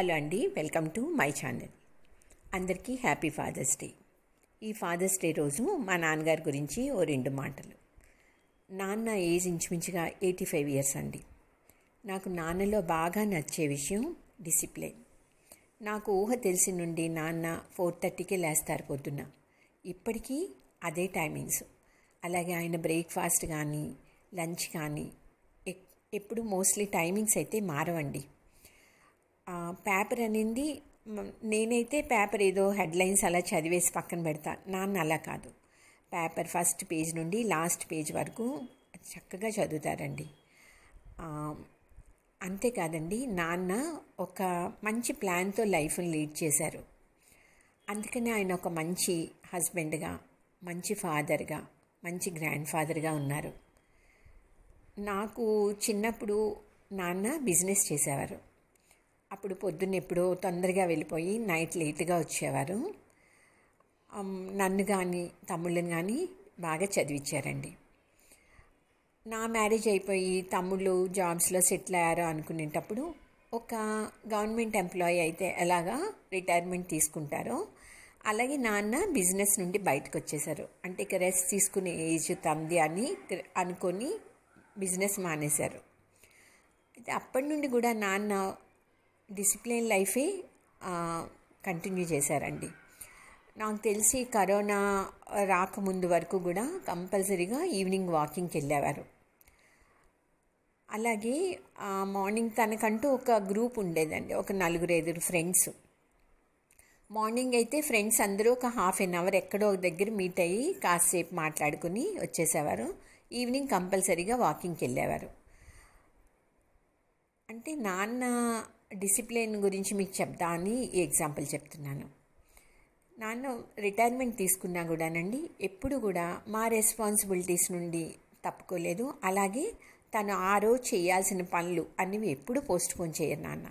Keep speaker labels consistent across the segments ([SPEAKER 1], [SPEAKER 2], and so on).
[SPEAKER 1] hello అండి welcome to my channel అందరికీ happy Father's Day ఈ ఫాదర్స్ డే రోజు మా నాన్నగారి గురించి ఓ రెండు మాటలు నాన్న ఏజ్ ఇంచుమించుగా ఎయిటీ ఫైవ్ ఇయర్స్ అండి నాకు నాన్నలో బాగా నచ్చే విషయం డిసిప్లిన్ నాకు ఊహ తెలిసి నుండి నాన్న ఫోర్ థర్టీకే లేస్తారు పొద్దున్న ఇప్పటికీ అదే టైమింగ్స్ అలాగే ఆయన బ్రేక్ఫాస్ట్ కానీ లంచ్ కానీ ఎప్పుడు మోస్ట్లీ టైమింగ్స్ అయితే మారవండి పేపర్ అనేది నేనైతే పేపర్ ఏదో హెడ్లైన్స్ అలా చదివేసి పక్కన పెడతా నాన్న అలా కాదు పేపర్ ఫస్ట్ పేజ్ నుండి లాస్ట్ పేజ్ వరకు చక్కగా చదువుతారండి అంతేకాదండి నాన్న ఒక మంచి ప్లాన్తో లైఫ్ని లీడ్ చేశారు అందుకనే ఆయన ఒక మంచి హస్బెండ్గా మంచి ఫాదర్గా మంచి గ్రాండ్ ఫాదర్గా ఉన్నారు నాకు చిన్నప్పుడు నాన్న బిజినెస్ చేసేవారు అప్పుడు పొద్దున్న ఎప్పుడో తొందరగా వెళ్ళిపోయి నైట్ లేట్గా వచ్చేవారు నన్ను కానీ తమ్ముళ్ళని కానీ బాగా చదివించారండి నా మ్యారేజ్ అయిపోయి తమ్ముళ్ళు జాబ్స్లో సెటిల్ అయ్యారు అనుకునేటప్పుడు ఒక గవర్నమెంట్ ఎంప్లాయీ అయితే ఎలాగా రిటైర్మెంట్ తీసుకుంటారో అలాగే నాన్న బిజినెస్ నుండి బయటకు వచ్చేసారు అంటే ఇక రెస్ట్ తీసుకునే ఏజ్ తంది అని అనుకొని బిజినెస్ మానేశారు అయితే అప్పటి నుండి కూడా నాన్న డిసిప్లిన్ లైఫే కంటిన్యూ చేశారండి నాకు తెలిసి కరోనా రాకముందు వరకు కూడా కంపల్సరీగా ఈవినింగ్ వాకింగ్కి వెళ్ళేవారు అలాగే మార్నింగ్ తనకంటూ ఒక గ్రూప్ ఉండేదండి ఒక నలుగురు ఐదుగురు ఫ్రెండ్స్ మార్నింగ్ అయితే ఫ్రెండ్స్ అందరూ ఒక హాఫ్ అన్ అవర్ ఎక్కడో ఒక దగ్గర మీట్ అయ్యి కాసేపు మాట్లాడుకుని వచ్చేసేవారు ఈవినింగ్ కంపల్సరీగా వాకింగ్కి వెళ్ళేవారు అంటే నాన్న డిసిప్లిన్ గురించి మీకు చెప్తా అని ఈ ఎగ్జాంపుల్ చెప్తున్నాను నాన్న రిటైర్మెంట్ తీసుకున్నా కూడానండి ఎప్పుడు కూడా మా రెస్పాన్సిబిలిటీస్ నుండి తప్పుకోలేదు అలాగే తను ఆ రోజు చేయాల్సిన పనులు అన్నీ ఎప్పుడు పోస్ట్ పోన్ చేయరు నాన్న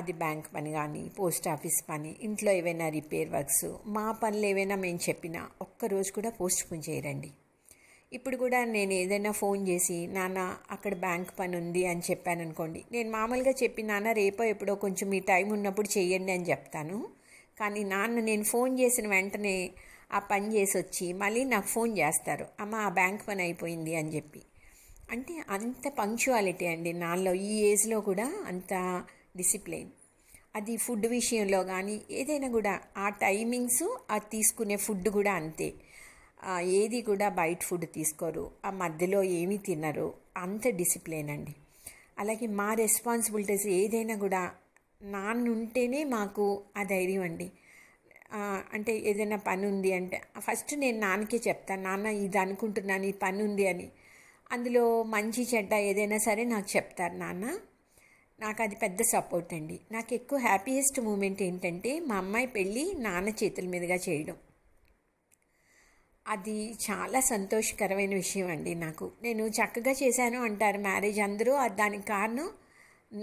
[SPEAKER 1] అది బ్యాంక్ పని కానీ పోస్ట్ ఆఫీస్ పని ఇంట్లో ఏవైనా రిపేర్ వర్క్స్ మా పనులు ఏవైనా మేము చెప్పినా ఒక్కరోజు కూడా పోస్ట్ పోన్ చేయరండి ఇప్పుడు కూడా నేను ఏదైనా ఫోన్ చేసి నాన్న అక్కడ బ్యాంక్ పని ఉంది అని చెప్పాను అనుకోండి నేను మామూలుగా చెప్పి నాన్న రేపో ఎప్పుడో కొంచెం మీ టైం ఉన్నప్పుడు చేయండి అని చెప్తాను కానీ నాన్న నేను ఫోన్ చేసిన వెంటనే ఆ పని చేసి వచ్చి మళ్ళీ నాకు ఫోన్ చేస్తారు అమ్మ ఆ బ్యాంక్ పని అయిపోయింది అని చెప్పి అంటే అంత పంక్చువాలిటీ అండి నాలో ఈ ఏజ్లో కూడా అంత డిసిప్లిన్ అది ఫుడ్ విషయంలో కానీ ఏదైనా కూడా ఆ టైమింగ్స్ ఆ తీసుకునే ఫుడ్ కూడా అంతే ఏది కూడా బయట ఫుడ్ తీసుకోరు ఆ మధ్యలో ఏమీ తినరు అంత డిసిప్లిన్ అండి అలాగే మా రెస్పాన్సిబిలిటీస్ ఏదైనా కూడా నాన్న ఉంటేనే మాకు ఆ ధైర్యం అండి అంటే ఏదైనా పని ఉంది అంటే ఫస్ట్ నేను నాన్నకే చెప్తాను నాన్న ఇది అనుకుంటున్నాను ఈ పని ఉంది అని అందులో మంచి చెడ్డ ఏదైనా సరే నాకు చెప్తారు నాన్న నాకు అది పెద్ద సపోర్ట్ అండి నాకు ఎక్కువ హ్యాపీయెస్ట్ మూమెంట్ ఏంటంటే మా అమ్మాయి పెళ్ళి నాన్న చేతుల మీదుగా చేయడం అది చాలా సంతోషకరమైన విషయం అండి నాకు నేను చక్కగా చేశాను అంటారు మ్యారేజ్ అందరూ దానికి కారణం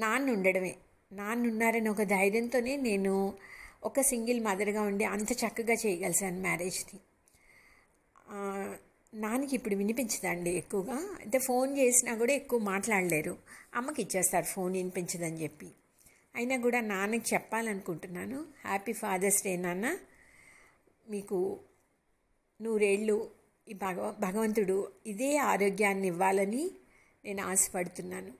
[SPEAKER 1] నాన్న ఉండడమే నాన్న ఉన్నారని ఒక ధైర్యంతోనే నేను ఒక సింగిల్ మదర్గా ఉండి అంత చక్కగా చేయగలిసాను మ్యారేజ్ని నాన్నకి ఇప్పుడు వినిపించదండి ఎక్కువగా అయితే ఫోన్ చేసినా కూడా ఎక్కువ మాట్లాడలేరు అమ్మకి ఇచ్చేస్తారు ఫోన్ వినిపించదని చెప్పి అయినా కూడా నాన్నకి చెప్పాలనుకుంటున్నాను హ్యాపీ ఫాదర్స్ డే నాన్న మీకు నూరేళ్ళు ఈ భగవ భగవంతుడు ఇదే ఆరోగ్యాన్ని ఇవ్వాలని నేను ఆశపడుతున్నాను